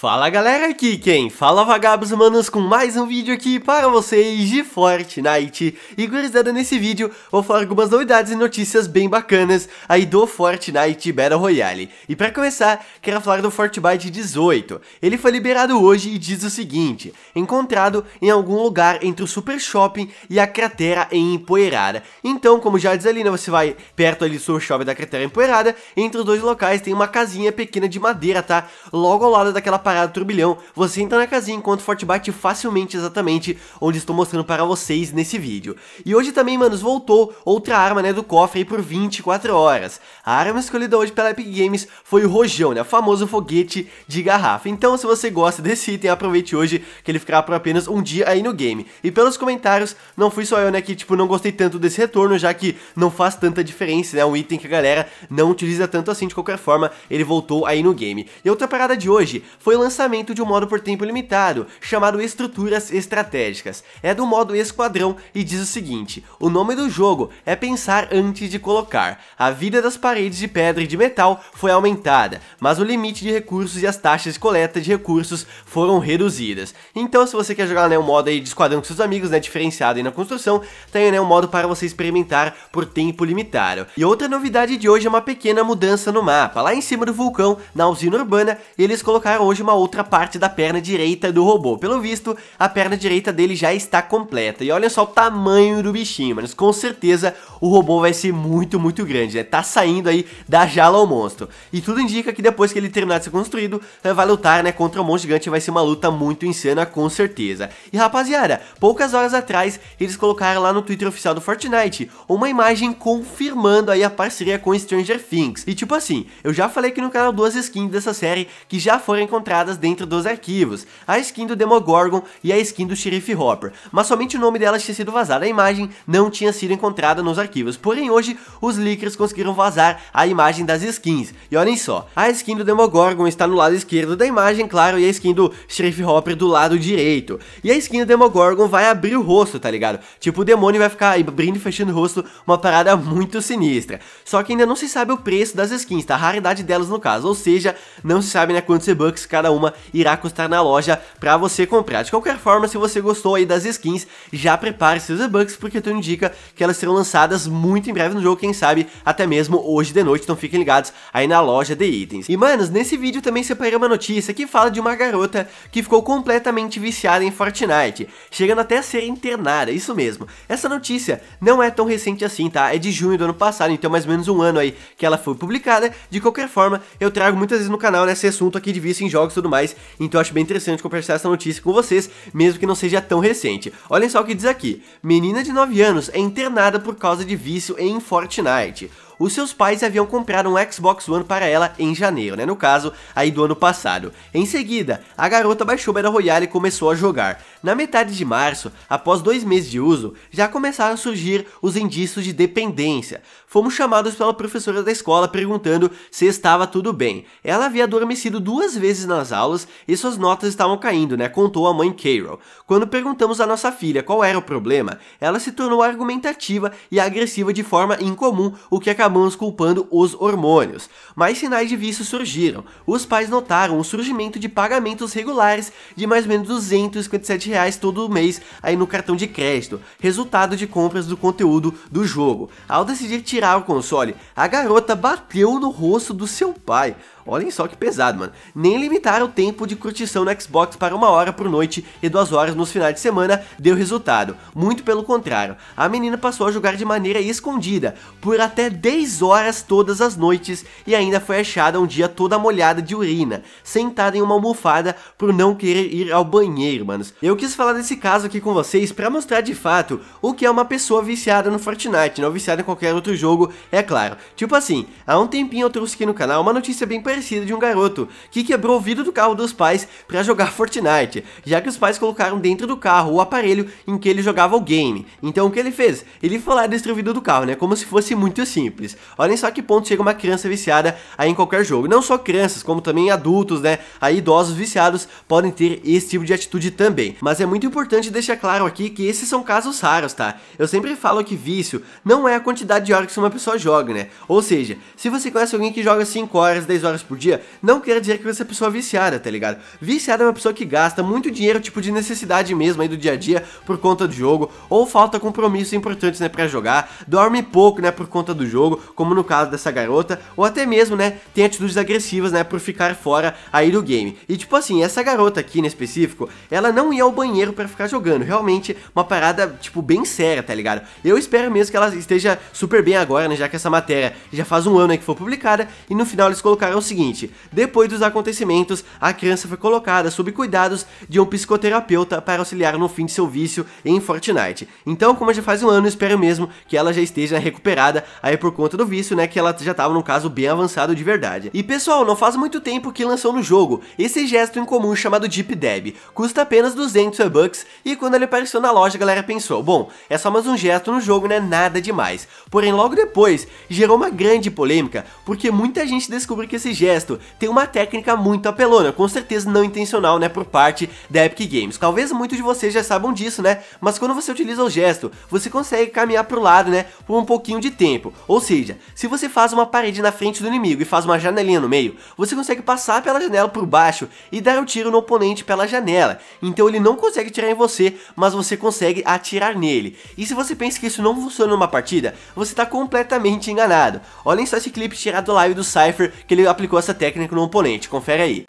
Fala galera, aqui quem fala vagabos humanos com mais um vídeo aqui para vocês de Fortnite E gurizada, nesse vídeo vou falar algumas novidades e notícias bem bacanas aí do Fortnite Battle Royale E para começar, quero falar do Fortnite 18 Ele foi liberado hoje e diz o seguinte Encontrado em algum lugar entre o Super Shopping e a cratera em Empoeirada Então, como já diz ali, né, você vai perto ali do Super Shopping da cratera Empoeirada Entre os dois locais tem uma casinha pequena de madeira, tá? Logo ao lado daquela Parada turbilhão, você entra na casinha enquanto forte bate facilmente exatamente onde estou mostrando para vocês nesse vídeo. E hoje também, manos, voltou outra arma, né, do cofre aí por 24 horas. A arma escolhida hoje pela Epic Games foi o rojão, né, o famoso foguete de garrafa. Então, se você gosta desse item, aproveite hoje que ele ficará por apenas um dia aí no game. E pelos comentários, não fui só eu, né, que, tipo, não gostei tanto desse retorno, já que não faz tanta diferença, né, um item que a galera não utiliza tanto assim, de qualquer forma, ele voltou aí no game. E outra parada de hoje foi lançamento de um modo por tempo limitado, chamado Estruturas Estratégicas. É do modo Esquadrão e diz o seguinte: o nome do jogo é pensar antes de colocar. A vida das paredes de pedra e de metal foi aumentada, mas o limite de recursos e as taxas de coleta de recursos foram reduzidas. Então, se você quer jogar né, um modo aí de esquadrão com seus amigos, né, diferenciado aí na construção, tem tá né, um modo para você experimentar por tempo limitado. E outra novidade de hoje é uma pequena mudança no mapa. Lá em cima do vulcão, na usina urbana, eles colocaram hoje uma outra parte da perna direita do robô. Pelo visto, a perna direita dele já está completa. E olha só o tamanho do bichinho, mas com certeza o robô vai ser muito, muito grande, né? Tá saindo aí da jala ao monstro. E tudo indica que depois que ele terminar de ser construído, eh, vai lutar, né, contra o monstro gigante, vai ser uma luta muito insana, com certeza. E rapaziada, poucas horas atrás, eles colocaram lá no Twitter oficial do Fortnite, uma imagem confirmando aí a parceria com Stranger Things. E tipo assim, eu já falei aqui no canal duas skins dessa série que já foram encontradas dentro dos arquivos, a skin do Demogorgon e a skin do Xerife Hopper, mas somente o nome delas tinha sido vazado, a imagem não tinha sido encontrada nos arquivos, porém hoje os leakers conseguiram vazar a imagem das skins, e olhem só, a skin do Demogorgon está no lado esquerdo da imagem, claro, e a skin do Xerife Hopper do lado direito, e a skin do Demogorgon vai abrir o rosto, tá ligado? Tipo, o demônio vai ficar abrindo e fechando o rosto, uma parada muito sinistra, só que ainda não se sabe o preço das skins, tá? A raridade delas no caso, ou seja, não se sabe né, quantos e-bucks cada cada uma irá custar na loja para você comprar. De qualquer forma, se você gostou aí das skins, já prepare seus e-bucks, porque tudo indica que elas serão lançadas muito em breve no jogo, quem sabe até mesmo hoje de noite, então fiquem ligados aí na loja de itens. E manos, nesse vídeo também separei uma notícia que fala de uma garota que ficou completamente viciada em Fortnite, chegando até a ser internada, isso mesmo. Essa notícia não é tão recente assim, tá? É de junho do ano passado, então mais ou menos um ano aí que ela foi publicada. De qualquer forma, eu trago muitas vezes no canal nesse né, assunto aqui de vício em jogos tudo mais, então acho bem interessante conversar essa notícia com vocês, mesmo que não seja tão recente. Olhem só o que diz aqui, menina de 9 anos é internada por causa de vício em Fortnite os seus pais haviam comprado um Xbox One para ela em janeiro, né? No caso, aí do ano passado. Em seguida, a garota baixou Battle Royale e começou a jogar. Na metade de março, após dois meses de uso, já começaram a surgir os indícios de dependência. Fomos chamados pela professora da escola perguntando se estava tudo bem. Ela havia adormecido duas vezes nas aulas e suas notas estavam caindo, né? Contou a mãe Carol. Quando perguntamos à nossa filha qual era o problema, ela se tornou argumentativa e agressiva de forma incomum, o que acabou acabamos culpando os hormônios. Mais sinais de vício surgiram. Os pais notaram o surgimento de pagamentos regulares de mais ou menos 257 reais todo mês aí no cartão de crédito, resultado de compras do conteúdo do jogo. Ao decidir tirar o console, a garota bateu no rosto do seu pai. Olhem só que pesado, mano. Nem limitar o tempo de curtição no Xbox para uma hora por noite e duas horas nos finais de semana deu resultado. Muito pelo contrário, a menina passou a jogar de maneira escondida por até 10 horas todas as noites e ainda foi achada um dia toda molhada de urina, sentada em uma almofada por não querer ir ao banheiro, manos. Eu quis falar desse caso aqui com vocês para mostrar de fato o que é uma pessoa viciada no Fortnite, não viciada em qualquer outro jogo, é claro. Tipo assim, há um tempinho eu trouxe aqui no canal uma notícia bem parecida de um garoto que quebrou o vidro do carro dos pais para jogar Fortnite, já que os pais colocaram dentro do carro o aparelho em que ele jogava o game. Então o que ele fez? Ele foi lá e destruiu o vidro do carro, né? Como se fosse muito simples. Olhem só que ponto chega uma criança viciada aí em qualquer jogo. Não só crianças, como também adultos, né? Aí idosos viciados podem ter esse tipo de atitude também. Mas é muito importante deixar claro aqui que esses são casos raros, tá? Eu sempre falo que vício não é a quantidade de horas que uma pessoa joga, né? Ou seja, se você conhece alguém que joga 5 horas, 10 horas por dia, não quer dizer que você é pessoa viciada, tá ligado? Viciada é uma pessoa que gasta muito dinheiro, tipo de necessidade mesmo aí do dia a dia, por conta do jogo, ou falta compromissos importantes, né, pra jogar, dorme pouco, né, por conta do jogo, como no caso dessa garota, ou até mesmo, né, tem atitudes agressivas, né, por ficar fora aí do game. E tipo assim, essa garota aqui, em específico, ela não ia ao banheiro para ficar jogando, realmente uma parada, tipo, bem séria, tá ligado? Eu espero mesmo que ela esteja super bem agora, né, já que essa matéria já faz um ano aí que foi publicada, e no final eles colocaram o seguinte, seguinte: depois dos acontecimentos, a criança foi colocada sob cuidados de um psicoterapeuta para auxiliar no fim de seu vício em Fortnite. Então, como já faz um ano, espero mesmo que ela já esteja recuperada aí por conta do vício, né? Que ela já estava num caso bem avançado de verdade. E pessoal, não faz muito tempo que lançou no jogo esse gesto incomum chamado Deep Deb. Custa apenas 200 bucks e quando ele apareceu na loja, a galera pensou: bom, é só mais um gesto no jogo, né? Nada demais. Porém, logo depois gerou uma grande polêmica porque muita gente descobriu que esse gesto tem uma técnica muito apelona, com certeza não intencional, né, por parte da Epic Games. Talvez muitos de vocês já saibam disso, né, mas quando você utiliza o gesto, você consegue caminhar pro lado, né, por um pouquinho de tempo. Ou seja, se você faz uma parede na frente do inimigo e faz uma janelinha no meio, você consegue passar pela janela por baixo e dar o um tiro no oponente pela janela. Então ele não consegue atirar em você, mas você consegue atirar nele. E se você pensa que isso não funciona numa partida, você está completamente enganado. Olhem só esse clipe tirado live do Cypher que ele aplicou aplicou essa técnica no oponente, confere aí.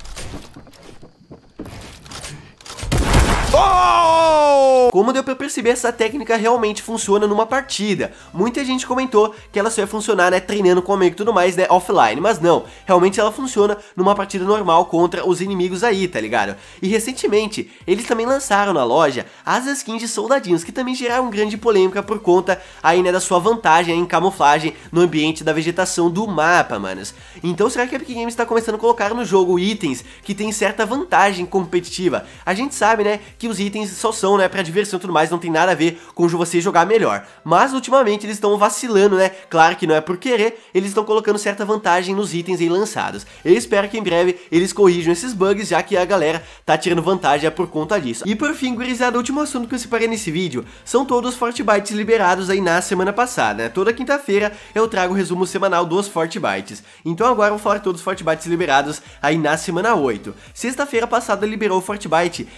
Gol! Como deu pra perceber, essa técnica realmente funciona numa partida. Muita gente comentou que ela só ia funcionar, né, treinando com amigo e tudo mais, né, offline. Mas não, realmente ela funciona numa partida normal contra os inimigos aí, tá ligado? E recentemente, eles também lançaram na loja as skins de soldadinhos, que também geraram grande polêmica por conta aí, né, da sua vantagem em camuflagem no ambiente da vegetação do mapa, manos. Então será que a Epic Games tá começando a colocar no jogo itens que tem certa vantagem competitiva? A gente sabe, né, que os itens só são, né, pra diversão e tudo mais, não tem nada a ver com você jogar melhor. Mas ultimamente eles estão vacilando, né? Claro que não é por querer, eles estão colocando certa vantagem nos itens aí lançados. Eu espero que em breve eles corrijam esses bugs, já que a galera tá tirando vantagem é por conta disso. E por fim, gurizada, o último assunto que eu separei nesse vídeo são todos os Fortbytes liberados aí na semana passada, né? Toda quinta-feira eu trago o resumo semanal dos Fortbytes Então agora eu vou falar todos os Fortbytes liberados aí na semana 8. Sexta-feira passada liberou o Forte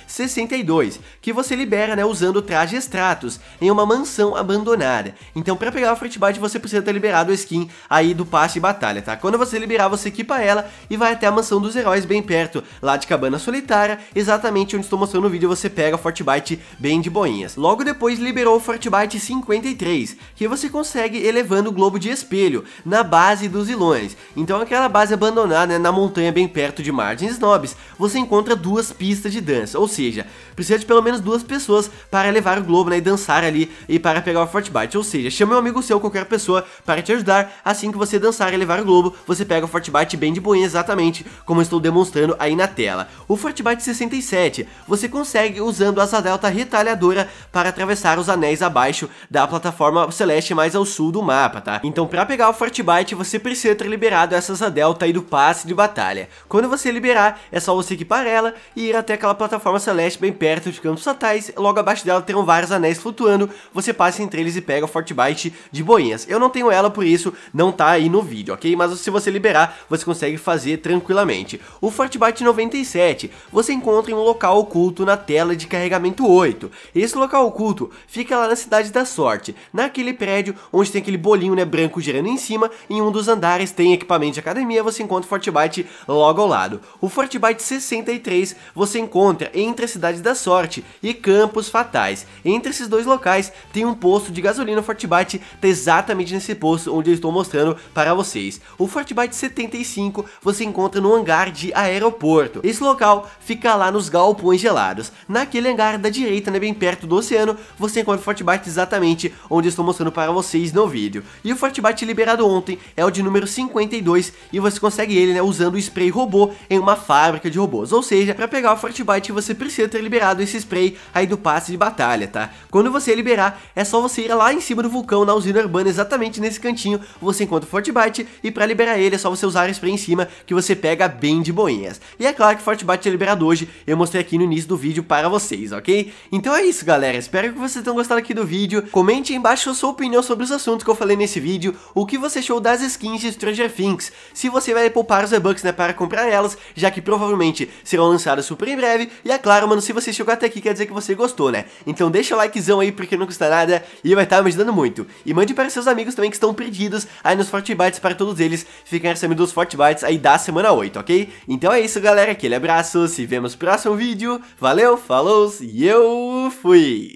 62 2, que você libera né, usando o traje Stratos em uma mansão abandonada. Então para pegar o Frostbite você precisa ter liberado a skin aí do passe de batalha, tá? Quando você liberar, você equipa ela e vai até a mansão dos heróis bem perto, lá de Cabana Solitária, exatamente onde estou mostrando no vídeo, você pega o Fortbite bem de boinhas. Logo depois liberou o Fortbite 53, que você consegue elevando o globo de espelho na base dos ilões. Então aquela base abandonada né, na montanha bem perto de Margens Nobres, você encontra duas pistas de dança, ou seja, precisa precisa de pelo menos duas pessoas para levar o globo, né, e dançar ali e para pegar o Fortbite. Ou seja, chame um amigo seu, qualquer pessoa, para te ajudar. Assim que você dançar e levar o globo, você pega o Fortbite bem de boinha, exatamente como estou demonstrando aí na tela. O Fortbite 67, você consegue usando a asa delta retalhadora para atravessar os anéis abaixo da plataforma celeste mais ao sul do mapa, tá? Então, para pegar o Fortbite, você precisa ter liberado essa asa delta aí do passe de batalha. Quando você liberar, é só você equipar ela e ir até aquela plataforma celeste bem perto perto de campos Fatais, logo abaixo dela terão vários anéis flutuando, você passa entre eles e pega o Fort Bite de boinhas. Eu não tenho ela, por isso não tá aí no vídeo, ok? Mas se você liberar, você consegue fazer tranquilamente. O Fort Bite 97, você encontra em um local oculto na tela de carregamento 8. Esse local oculto fica lá na Cidade da Sorte, naquele prédio onde tem aquele bolinho né, branco girando em cima, em um dos andares tem equipamento de academia, você encontra o Fort Bite logo ao lado. O Fort Bite 63 você encontra entre a Cidade da Sorte e Campos Fatais. Entre esses dois locais tem um posto de gasolina Fortbite, tá exatamente nesse posto onde eu estou mostrando para vocês. O Fortbite 75 você encontra no hangar de aeroporto. Esse local fica lá nos galpões gelados. Naquele hangar da direita, né, bem perto do oceano, você encontra o Fortbite exatamente onde eu estou mostrando para vocês no vídeo. E o Fortbite liberado ontem é o de número 52 e você consegue ele né, usando o spray robô em uma fábrica de robôs. Ou seja, para pegar o Fortbite você precisa ter liberado liberado esse spray aí do passe de batalha, tá? Quando você liberar, é só você ir lá em cima do vulcão na usina urbana, exatamente nesse cantinho, você encontra o Fortbite e para liberar ele é só você usar o spray em cima que você pega bem de boinhas. E é claro que Fortbite é liberado hoje, eu mostrei aqui no início do vídeo para vocês, ok? Então é isso galera, espero que vocês tenham gostado aqui do vídeo, comente aí embaixo a sua opinião sobre os assuntos que eu falei nesse vídeo, o que você achou das skins de Stranger Things, se você vai poupar os e-bucks né, para comprar elas, já que provavelmente serão lançadas super em breve, e é claro mano, se você chegou até aqui quer dizer que você gostou, né? Então deixa o likezão aí porque não custa nada e vai estar tá me ajudando muito. E mande para seus amigos também que estão perdidos aí nos Fortbytes para todos eles ficarem sabendo dos Fortbytes aí da semana 8, ok? Então é isso, galera. Aquele abraço, se vemos no próximo vídeo. Valeu, falou e eu fui!